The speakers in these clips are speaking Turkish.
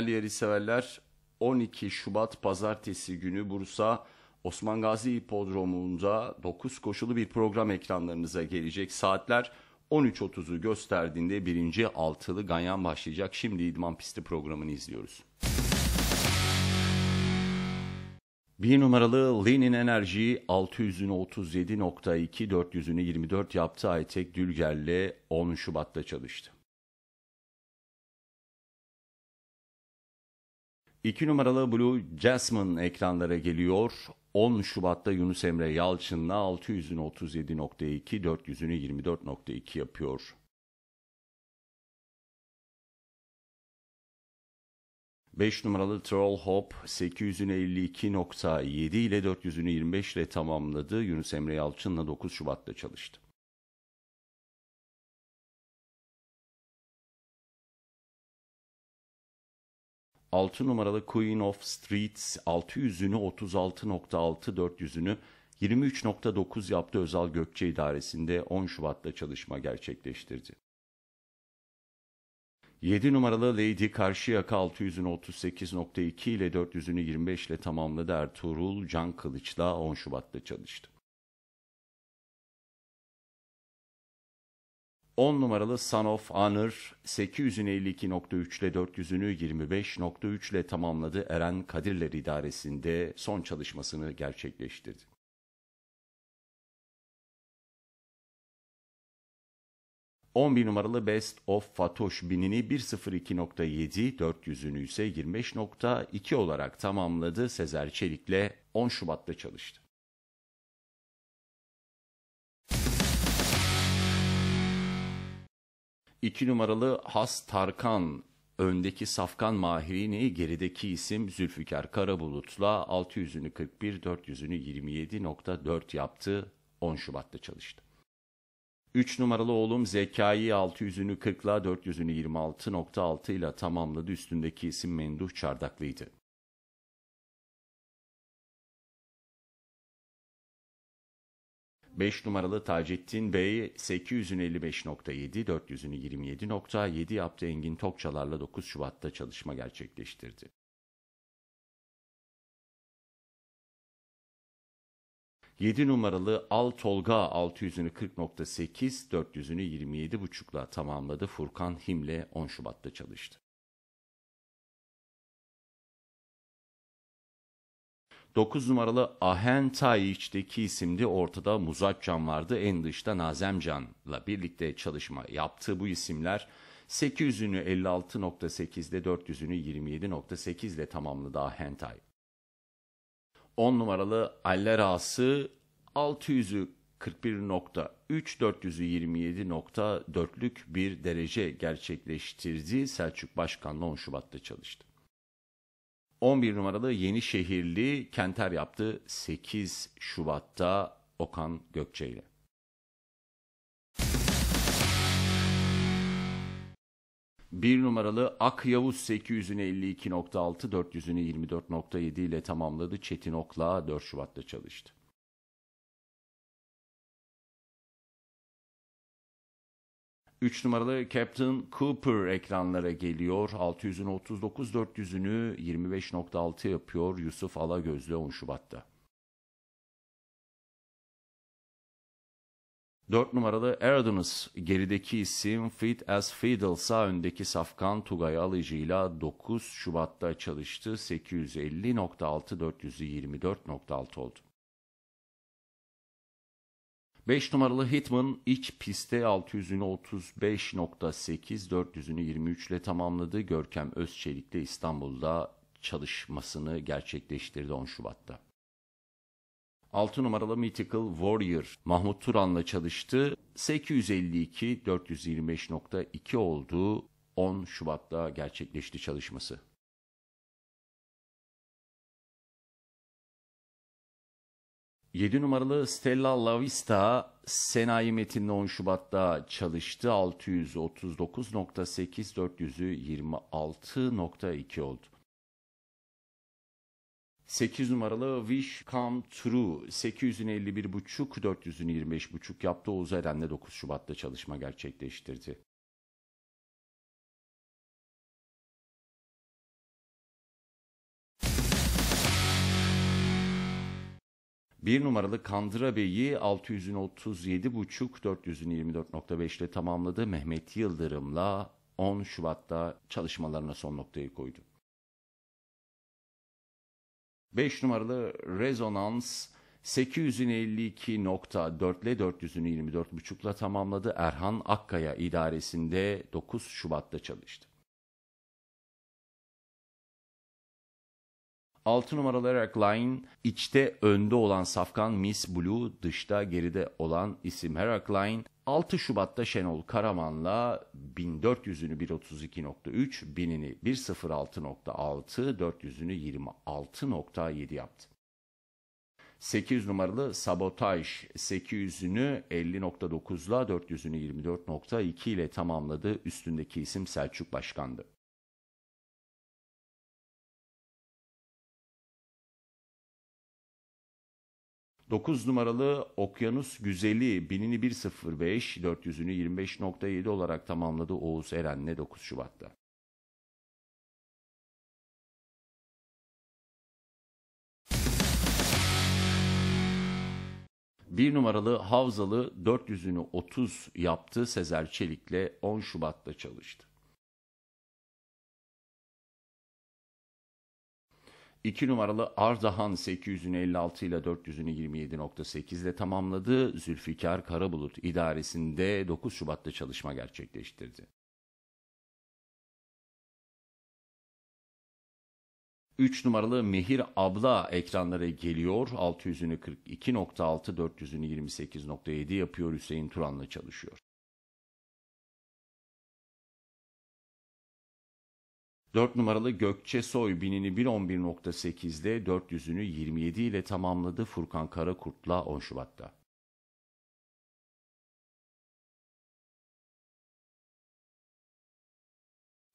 Değerli severler 12 Şubat pazartesi günü Bursa Osman Gazi Hipodromu'nda 9 koşulu bir program ekranlarınıza gelecek. Saatler 13.30'u gösterdiğinde birinci altılı ganyan başlayacak. Şimdi idman pisti programını izliyoruz. Bir numaralı Lean'in Enerji 600'ünü 37.2, 400'ünü 24 yaptı. Aytek Dülger'le 10 Şubat'ta çalıştı. İki numaralı Blue Jasmine ekranlara geliyor. 10 Şubat'ta Yunus Emre Yalçın'la 600'ünü 37.2, 400'ünü 24.2 yapıyor. Beş numaralı Troll Hope 852.7 ile 400'ünü 25 ile tamamladı. Yunus Emre Yalçın'la 9 Şubat'ta çalıştı. 6 numaralı Queen of Streets 600'ünü 36.6 400'ünü 23.9 yaptı Özal Gökçe idaresinde 10 Şubat'ta çalışma gerçekleştirdi. 7 numaralı Lady Karşıyaka 600'ünü 38.2 ile 400'ünü 25 ile tamamladı Ertuğrul Can Kılıç'la 10 Şubat'ta çalıştı. 10 numaralı Son Anır Honor 852.3 ile 400'ünü 25.3 ile tamamladı Eren Kadirler idaresinde son çalışmasını gerçekleştirdi. On bin numaralı Best of Fatoş binini 1.02.7, 400'ünü ise 25.2 olarak tamamladı. Sezer Çelik'le 10 Şubat'ta çalıştı. İki numaralı Has Tarkan öndeki Safkan Mahirini, gerideki isim Zülfikar Karabulut'la 600'ünü 41 400'ünü 27.4 yaptı 10 Şubat'ta çalıştı. 3 numaralı oğlum Zekai 600'ünü 40'la 400'ünü 26.6 ile tamamladı. Üstündeki isim Menduh Çardaklıydı. 5 numaralı Taceddin Bey 855.7, 427.7 yaptı Engin Tokçalar'la 9 Şubat'ta çalışma gerçekleştirdi. Yedi numaralı Al Tolga 600'ünü 40.8, 640.8, 427.5'la tamamladı. Furkan Himle 10 Şubat'ta çalıştı. 9 numaralı Ahen Tayiç'teki isimli ortada can vardı. En dışta canla birlikte çalışma yaptığı bu isimler 800'ünü 56.8'de 400'ünü 27.8 ile tamamladı Ahen Tay. 10 numaralı Allerası 600'ü 41.3 400'ü 27.4'lük bir derece gerçekleştirdi. Selçuk Başkan'la 10 Şubat'ta çalıştı. 11 numaralı yeni şehirli Kenter yaptı 8 Şubat'ta Okan Gökçe ile. Bir numaralı Ak Yavuz 800'ünü 52.6, 24.7 ile tamamladı. Çetin Ok'la 4 Şubat'ta çalıştı. 3 numaralı Captain Cooper ekranlara geliyor. 639 400'ünü 25.6 yapıyor Yusuf Alagözlü 10 Şubat'ta. 4 numaralı Erdonis gerideki isim Fit as Fiddle sağ öndeki Safkan Tugay alıcıyla 9 Şubat'ta çalıştı. 850.6 424.6 oldu. 5 numaralı Hitman iç piste 600'ünü 35.8, 400'ünü 23 ile tamamladı. Görkem Özçelik de İstanbul'da çalışmasını gerçekleştirdi 10 Şubat'ta. 6 numaralı Mythical Warrior Mahmut Turan'la çalıştı. 852 425.2 oldu. 10 Şubat'ta gerçekleşti çalışması. 7 numaralı Stella Lavista Senayi Metin'le 10 Şubat'ta çalıştı. 639.8 400'ü 26.2 oldu. 8 numaralı Wish Come True 851.5 425.5 yaptı. Oğuz Eren'le 9 Şubat'ta çalışma gerçekleştirdi. Bir numaralı Kandıra Bey'i 637,5 424.5 ile tamamladı. Mehmet Yıldırım'la 10 Şubat'ta çalışmalarına son noktayı koydu. 5 numaralı Rezonans 852.4 ile 424.5 tamamladı. Erhan Akkaya idaresinde 9 Şubat'ta çalıştı. 6 numaralı Eric Line içte önde olan safkan Miss Blue, dışta geride olan isim Eric Line 6 Şubat'ta Şenol Karaman'la 1400'ünü 1.32.3, 1000'ini 1.06.6, 400'ünü 26.7 yaptı. 8 numaralı Sabotaj 800'ünü 50.9'la 400'ünü 24.2 ile tamamladı. Üstündeki isim Selçuk Başkan'dı. 9 numaralı Okyanus Güzeli 1005 400'ünü 25.7 olarak tamamladı Oğuz Eren'le 9 Şubat'ta. Bir numaralı Havzalı 400'ünü 30 yaptı. Sezer Çelik'le 10 Şubat'ta çalıştı. 2 numaralı Ardahan 856 ile 400'ünü 27.8 ile tamamladı. Zülfikar Karabulut idaresinde 9 Şubat'ta çalışma gerçekleştirdi. 3 numaralı Mehir Abla ekranlara geliyor. 600'ünü 42.6, 400'ünü 28.7 yapıyor. Hüseyin Turan'la çalışıyor. 4 numaralı Gökçe Soy binini 1.11.8'de 400'ünü 27 ile tamamladı Furkan Karakurt'la 10 Şubat'ta.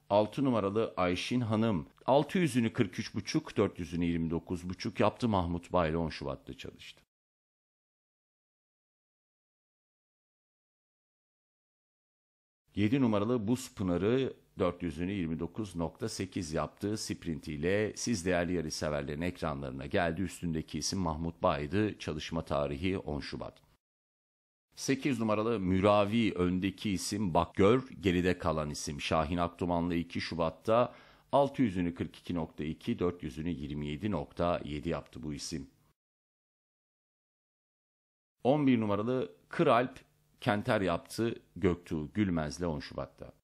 Altı numaralı Ayşin Hanım 600'ünü 43.5, 400'ünü 29.5 yaptı Mahmut Bayla 10 Şubat'ta çalıştı. Yedi numaralı Buz Pınarı 400'ünü 29.8 yaptığı sprintiyle siz değerli yarış severlerin ekranlarına geldi. Üstündeki isim Mahmut Baydı. Çalışma tarihi 10 Şubat. 8 numaralı Müravi öndeki isim Bakgör, geride kalan isim Şahin Aktumanlı 2 Şubat'ta 600'ünü 42.2, 400'ünü 27.7 yaptı bu isim. 11 numaralı Kralp Kenter yaptı Göktuğ Gülmez'le 10 Şubat'ta.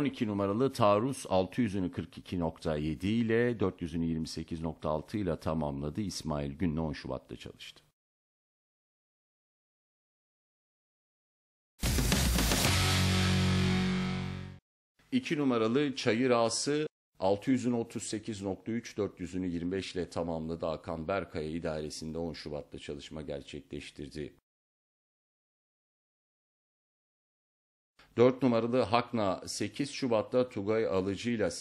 12 numaralı Tarus 600'ünü 42.7 ile 400'ünü 28.6 ile tamamladı. İsmail Günlü 10 Şubat'ta çalıştı. İki numaralı Çayır Ağası 600'ünü 38.3, 400'ünü 25 ile tamamladı. Hakan Berkaya idaresinde 10 Şubat'ta çalışma gerçekleştirdi. 4 numaralı Hakna 8 Şubat'ta Tugay alıcıyla ile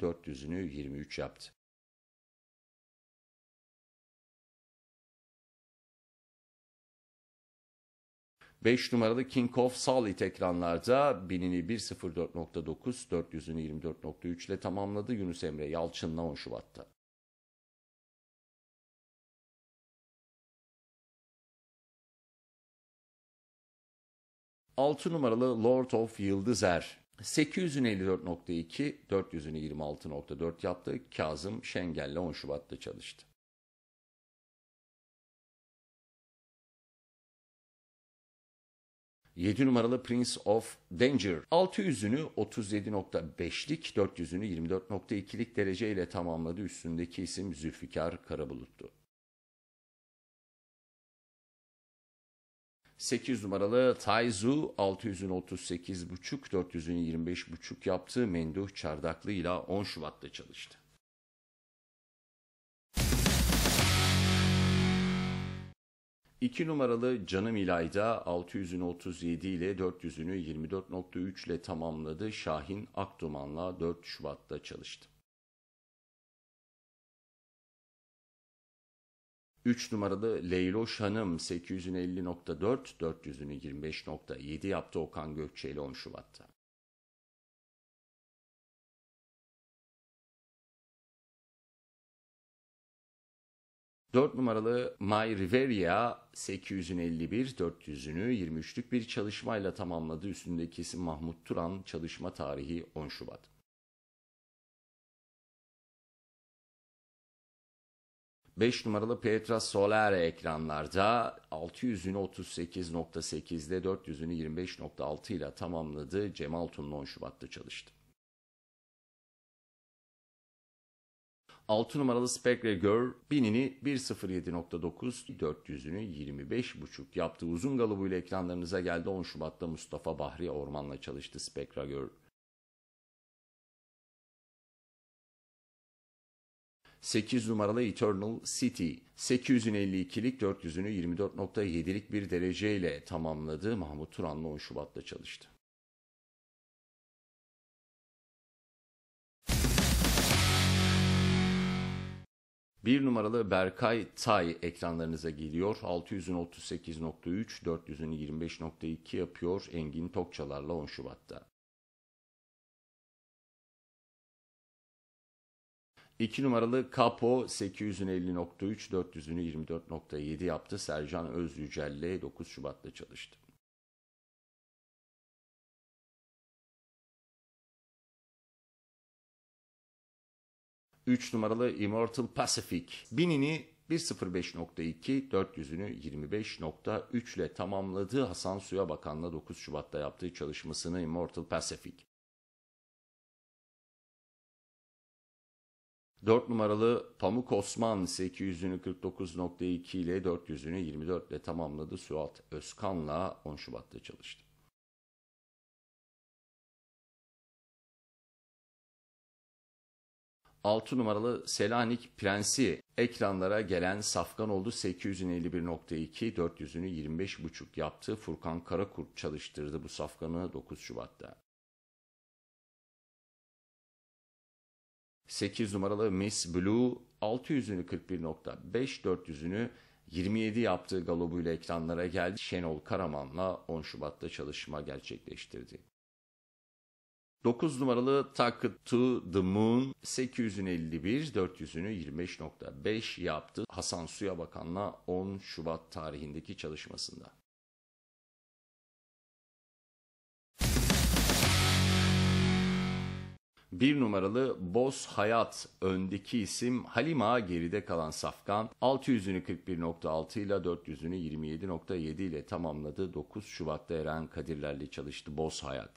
400'ünü 23 yaptı. Beş numaralı King of Solid ekranlarda binini 1.04.9, 400'ünü 24.3 ile tamamladı Yunus Emre Yalçın'la 10 Şubat'ta. 6 numaralı Lord of Yıldızer. 854.2, 426.4 yaptı. Kazım Şengel'le 10 Şubat'ta çalıştı. Yedi numaralı Prince of Danger. 600'ünü 37.5'lik, 400'ünü 24.2'lik dereceyle tamamladı. Üstündeki isim Zülfikar Karabulut'tu. 8 numaralı Taizu 638,5 400'ün 25,5 yaptığı Menduh Çardaklı ile 10 Şubat'ta çalıştı. İki numaralı Canım İlayda 600'ünü 37 ile 400'ünü 24.3 ile tamamladı. Şahin Akduman'la 4 Şubat'ta çalıştı. 3 numaralı Leyloş Hanım 850.4, 4257 yaptı Okan Gökçeli 10 Şubat'ta. Dört numaralı My Riveria 851, 400'ünü 23'lük bir çalışmayla tamamladı. üstündeki isim Mahmut Turan çalışma tarihi 10 Şubat. 5 numaralı Petra Soler ekranlarda 600'ünü 38.8'de 400'ünü 25.6 ile tamamladı. Cemal Tunlu 10 Şubat'ta çalıştı. 6 numaralı Spectre Girl 1000'ini 1.07.9, 400'ünü 25.5 yaptı. Uzun galobuyla ekranlarınıza geldi 10 Şubat'ta Mustafa Bahri Orman'la çalıştı Spectre Girl. 8 numaralı Eternal City 852'lik 400'ünü 24.7'lik bir dereceyle tamamladı. Mahmut Turan'la 10 Şubat'ta çalıştı. Bir numaralı Berkay Tay ekranlarınıza geliyor. 638.3, 425.2 yapıyor Engin Tokçalar'la 10 Şubat'ta. 2 numaralı Capo 850.3, 400'ünü 24.7 yaptı. Sercan Özyücel'le 9 Şubat'ta çalıştı. Üç numaralı Immortal Pacific. Binini 1.05.2, 400'ünü 25.3 ile tamamladığı Hasan Suya Bakan'la 9 Şubat'ta yaptığı çalışmasını Immortal Pacific. 4 numaralı Pamuk Osman 800'ünü 49.2 ile 400'ünü 24 ile tamamladı. Suat Özkan'la 10 Şubat'ta çalıştı. Altı numaralı Selanik Prensi ekranlara gelen Safkan oldu 851.2, 400'ünü 25.5 yaptı. Furkan Karakurt çalıştırdı bu Safkan'ı 9 Şubat'ta. 8 numaralı Miss Blue 641.5 400'ünü 27 yaptığı galobuyla ekranlara geldi. Şenol Karaman'la 10 Şubat'ta çalışma gerçekleştirdi. 9 numaralı Tuck to the Moon 851 400'ünü 25.5 yaptı. Hasan Suya Bakan'la 10 Şubat tarihindeki çalışmasında. Bir numaralı Boz Hayat öndeki isim Halima geride kalan Safkan 600'ünü 41.6 ile 400'ünü 27.7 ile tamamladı. 9 Şubat'ta Eren Kadirler'le çalıştı Boz Hayat.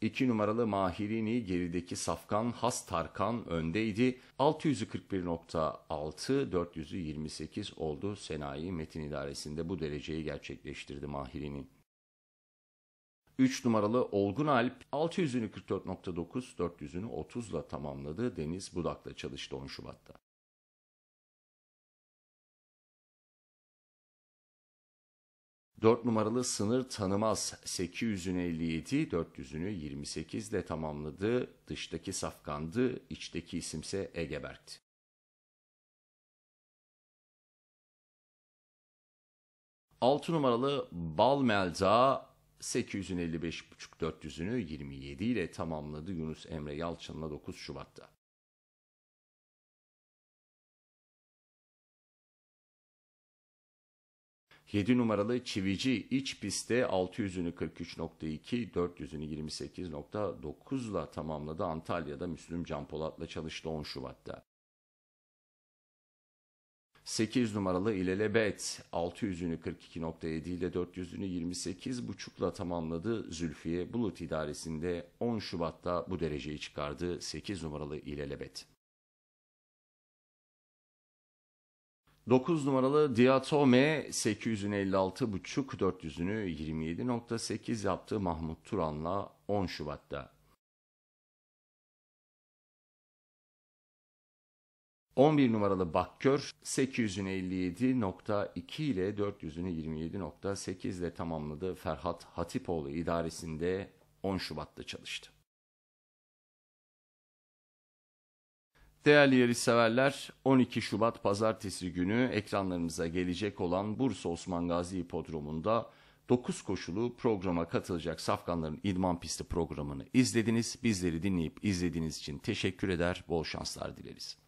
2 numaralı Mahirini gerideki Safkan Has Tarkan öndeydi. 641.6 428 oldu. Senayi Metin İdaresi'nde bu dereceyi gerçekleştirdi Mahiri'nin. 3 numaralı Olgun Alp 600'ünü 44.9, 400'ünü ile tamamladı. Deniz Budak'la çalıştı 10 Şubat'ta. Dört numaralı sınır tanımaz 857, 400'ünü 28 ile tamamladı. Dıştaki Safkan'dı, içteki isimse Egebert. Altı numaralı Bal Balmelda 800'ün 55.5-400'ünü 27 ile tamamladı Yunus Emre Yalçın'la 9 Şubat'ta. Yedi numaralı Çivici iç pistte 600'ünü 43.2, 400'ünü 28.9'la tamamladı. Antalya'da Müslüm Canpolat'la çalıştı 10 Şubat'ta. 8 numaralı İlelebet 600'ünü 42.7 ile 400'ünü 28.5'la tamamladı. Zülfiye Bulut idaresinde 10 Şubat'ta bu dereceyi çıkardı 8 numaralı İlelebet. 9 numaralı Diatome 856.5 400'ünü 27.8 yaptı Mahmut Turan'la 10 Şubat'ta. 11 numaralı Bakkör 857.2 ile 427.8 ile tamamladı. Ferhat Hatipoğlu idaresinde 10 Şubat'ta çalıştı. Değerli yarışseverler, 12 Şubat pazartesi günü ekranlarımıza gelecek olan Bursa Osman Gazi Hipodromu'nda 9 koşulu programa katılacak safkanların idman pisti programını izlediniz. Bizleri dinleyip izlediğiniz için teşekkür eder, bol şanslar dileriz.